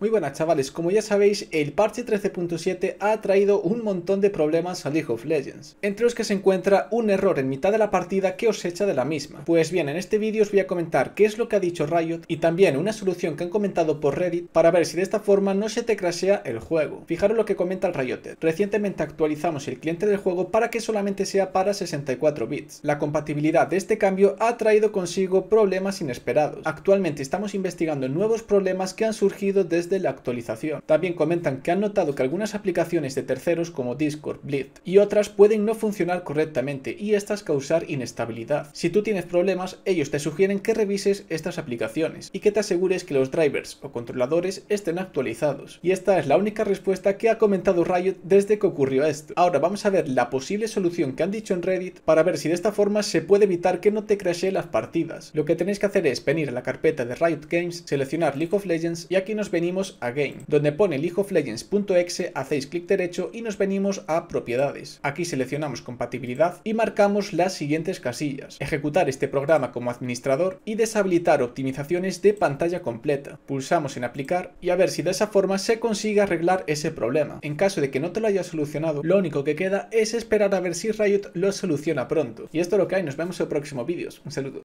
Muy buenas chavales, como ya sabéis, el parche 13.7 ha traído un montón de problemas a League of Legends, entre los que se encuentra un error en mitad de la partida que os echa de la misma. Pues bien, en este vídeo os voy a comentar qué es lo que ha dicho Riot y también una solución que han comentado por Reddit para ver si de esta forma no se te crashea el juego. Fijaros lo que comenta el Rioted. Recientemente actualizamos el cliente del juego para que solamente sea para 64 bits. La compatibilidad de este cambio ha traído consigo problemas inesperados. Actualmente estamos investigando nuevos problemas que han surgido desde de la actualización. También comentan que han notado que algunas aplicaciones de terceros como Discord, Blitz y otras pueden no funcionar correctamente y estas causar inestabilidad. Si tú tienes problemas, ellos te sugieren que revises estas aplicaciones y que te asegures que los drivers o controladores estén actualizados. Y esta es la única respuesta que ha comentado Riot desde que ocurrió esto. Ahora vamos a ver la posible solución que han dicho en Reddit para ver si de esta forma se puede evitar que no te crashee las partidas. Lo que tenéis que hacer es venir a la carpeta de Riot Games, seleccionar League of Legends y aquí nos venimos a Game, donde pone League of Legends.exe, hacéis clic derecho y nos venimos a Propiedades. Aquí seleccionamos Compatibilidad y marcamos las siguientes casillas. Ejecutar este programa como administrador y deshabilitar optimizaciones de pantalla completa. Pulsamos en Aplicar y a ver si de esa forma se consigue arreglar ese problema. En caso de que no te lo haya solucionado, lo único que queda es esperar a ver si Riot lo soluciona pronto. Y esto es lo que hay, nos vemos en próximo vídeos. Un saludo.